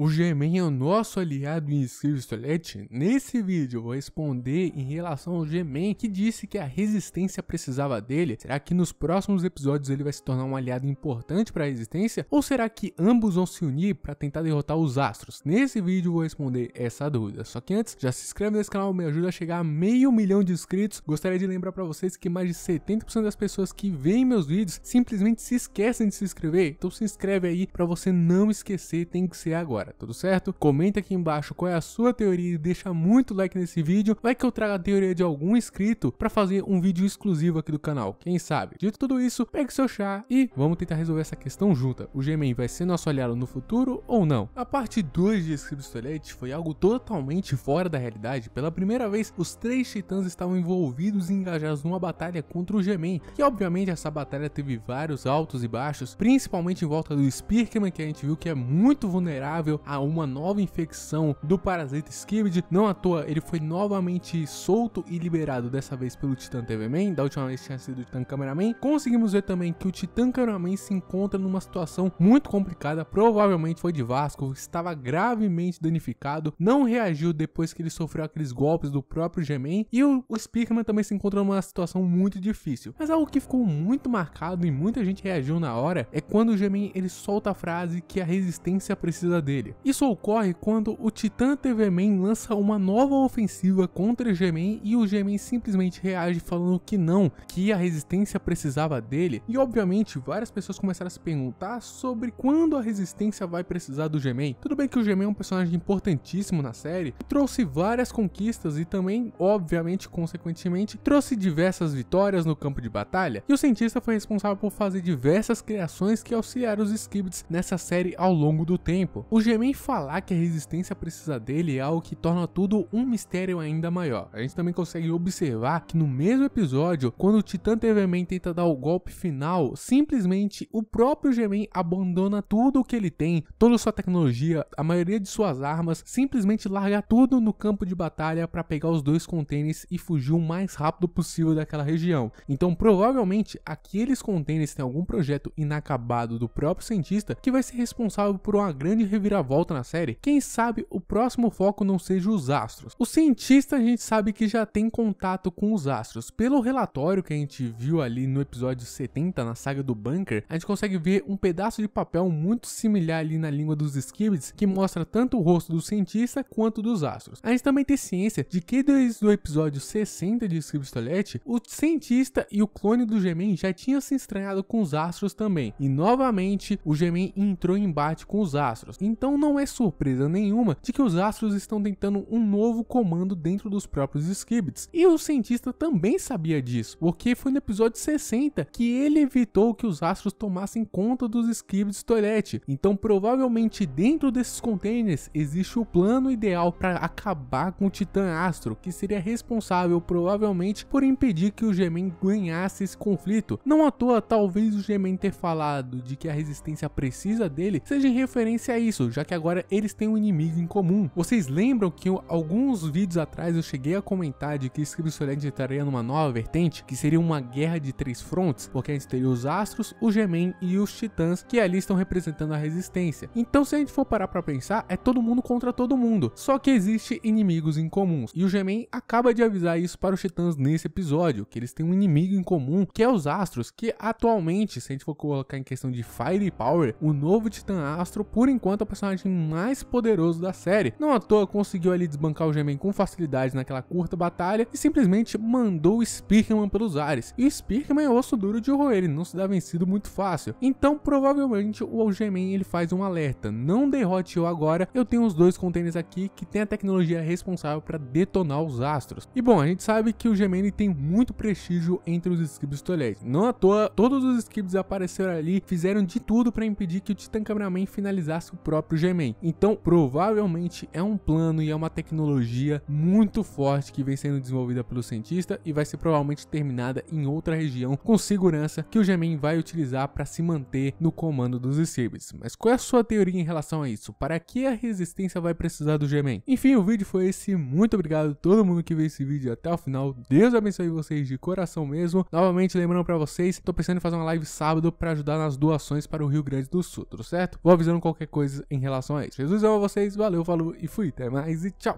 O Gmail é o nosso aliado em Silverstolete. Nesse vídeo vou responder em relação ao Gmail que disse que a resistência precisava dele. Será que nos próximos episódios ele vai se tornar um aliado importante para a resistência? Ou será que ambos vão se unir para tentar derrotar os astros? Nesse vídeo vou responder essa dúvida. Só que antes, já se inscreve nesse canal, me ajuda a chegar a meio milhão de inscritos. Gostaria de lembrar para vocês que mais de 70% das pessoas que veem meus vídeos simplesmente se esquecem de se inscrever. Então se inscreve aí para você não esquecer, tem que ser agora tudo certo? Comenta aqui embaixo qual é a sua teoria e deixa muito like nesse vídeo. Vai que eu traga a teoria de algum inscrito para fazer um vídeo exclusivo aqui do canal, quem sabe? Dito tudo isso, pegue seu chá e vamos tentar resolver essa questão junta. O Gmail vai ser nosso aliado no futuro ou não? A parte 2 de Scripts Toilette foi algo totalmente fora da realidade. Pela primeira vez, os três titãs estavam envolvidos e engajados numa batalha contra o Gemen, E obviamente essa batalha teve vários altos e baixos, principalmente em volta do Spearman, que a gente viu que é muito vulnerável a uma nova infecção do parasita Skibid. Não à toa, ele foi novamente solto e liberado, dessa vez pelo Titã TV Man, da última vez tinha sido o Titã Cameraman. Conseguimos ver também que o Titã Cameraman se encontra numa situação muito complicada, provavelmente foi de Vasco, estava gravemente danificado, não reagiu depois que ele sofreu aqueles golpes do próprio Gemen e o, o Spearman também se encontra numa situação muito difícil. Mas algo que ficou muito marcado e muita gente reagiu na hora é quando o Gemen ele solta a frase que a resistência precisa dele. Isso ocorre quando o Titã TV-Man lança uma nova ofensiva contra G-Man e o G-Man simplesmente reage falando que não, que a resistência precisava dele. E obviamente várias pessoas começaram a se perguntar sobre quando a resistência vai precisar do G-Man. Tudo bem que o G-Man é um personagem importantíssimo na série, trouxe várias conquistas e também, obviamente, consequentemente, trouxe diversas vitórias no campo de batalha. E o cientista foi responsável por fazer diversas criações que auxiliaram os Skibbits nessa série ao longo do tempo. O também falar que a resistência precisa dele é algo que torna tudo um mistério ainda maior. A gente também consegue observar que no mesmo episódio, quando o Titã Teveman tenta dar o golpe final, simplesmente o próprio Gemen abandona tudo o que ele tem, toda sua tecnologia, a maioria de suas armas, simplesmente larga tudo no campo de batalha para pegar os dois contêineres e fugir o mais rápido possível daquela região. Então, provavelmente, aqueles contêineres têm algum projeto inacabado do próprio cientista que vai ser responsável por uma grande reviravolta volta na série, quem sabe o próximo foco não seja os astros. O cientista a gente sabe que já tem contato com os astros. Pelo relatório que a gente viu ali no episódio 70, na saga do bunker, a gente consegue ver um pedaço de papel muito similar ali na língua dos Skibbits, que mostra tanto o rosto do cientista quanto dos astros. A gente também tem ciência de que desde o episódio 60 de Skibbits Toilette, o cientista e o clone do Gemin já tinham se estranhado com os astros também. E novamente, o Gemin entrou em embate com os astros. Então então não é surpresa nenhuma de que os astros estão tentando um novo comando dentro dos próprios Skibbits. E o cientista também sabia disso, porque foi no episódio 60 que ele evitou que os astros tomassem conta dos Skibbits Toilette. Então provavelmente dentro desses containers existe o plano ideal para acabar com o Titã Astro, que seria responsável provavelmente por impedir que o Gemen ganhasse esse conflito. Não à toa talvez o Gemen ter falado de que a resistência precisa dele seja em referência a isso, já que agora eles têm um inimigo em comum. Vocês lembram que eu, alguns vídeos atrás eu cheguei a comentar de que Scribble Soled entraria numa nova vertente, que seria uma guerra de três frontes, porque a gente teria os Astros, o Gemen e os Titãs, que ali estão representando a resistência. Então se a gente for parar pra pensar, é todo mundo contra todo mundo, só que existe inimigos em comuns, e o Gemen acaba de avisar isso para os Titãs nesse episódio, que eles têm um inimigo em comum, que é os Astros, que atualmente, se a gente for colocar em questão de fire power o novo Titã Astro, por enquanto, é o personagem personagem mais poderoso da série. Não à toa conseguiu ali desbancar o Gemen com facilidade naquela curta batalha e simplesmente mandou o Spearman pelos ares. E o Spearman é osso duro de roer, ele não se dá vencido muito fácil. Então provavelmente o g ele faz um alerta, não derrote eu agora, eu tenho os dois containers aqui que tem a tecnologia responsável para detonar os astros. E bom, a gente sabe que o Gemen tem muito prestígio entre os Skibs Toledes. Não à toa, todos os Skibs apareceram ali, fizeram de tudo para impedir que o Titã Cameraman finalizasse o próprio G-Man. Então, provavelmente é um plano e é uma tecnologia muito forte que vem sendo desenvolvida pelo cientista e vai ser provavelmente terminada em outra região com segurança que o G-Man vai utilizar para se manter no comando dos Scribs. Mas qual é a sua teoria em relação a isso? Para que a resistência vai precisar do G-Man? Enfim, o vídeo foi esse. Muito obrigado a todo mundo que viu esse vídeo até o final. Deus abençoe vocês de coração mesmo. Novamente lembrando para vocês, tô pensando em fazer uma live sábado para ajudar nas doações para o Rio Grande do Sul, tudo certo? Vou avisando qualquer coisa em relação relação a isso. Jesus ama vocês, valeu, falou e fui. Até mais e tchau.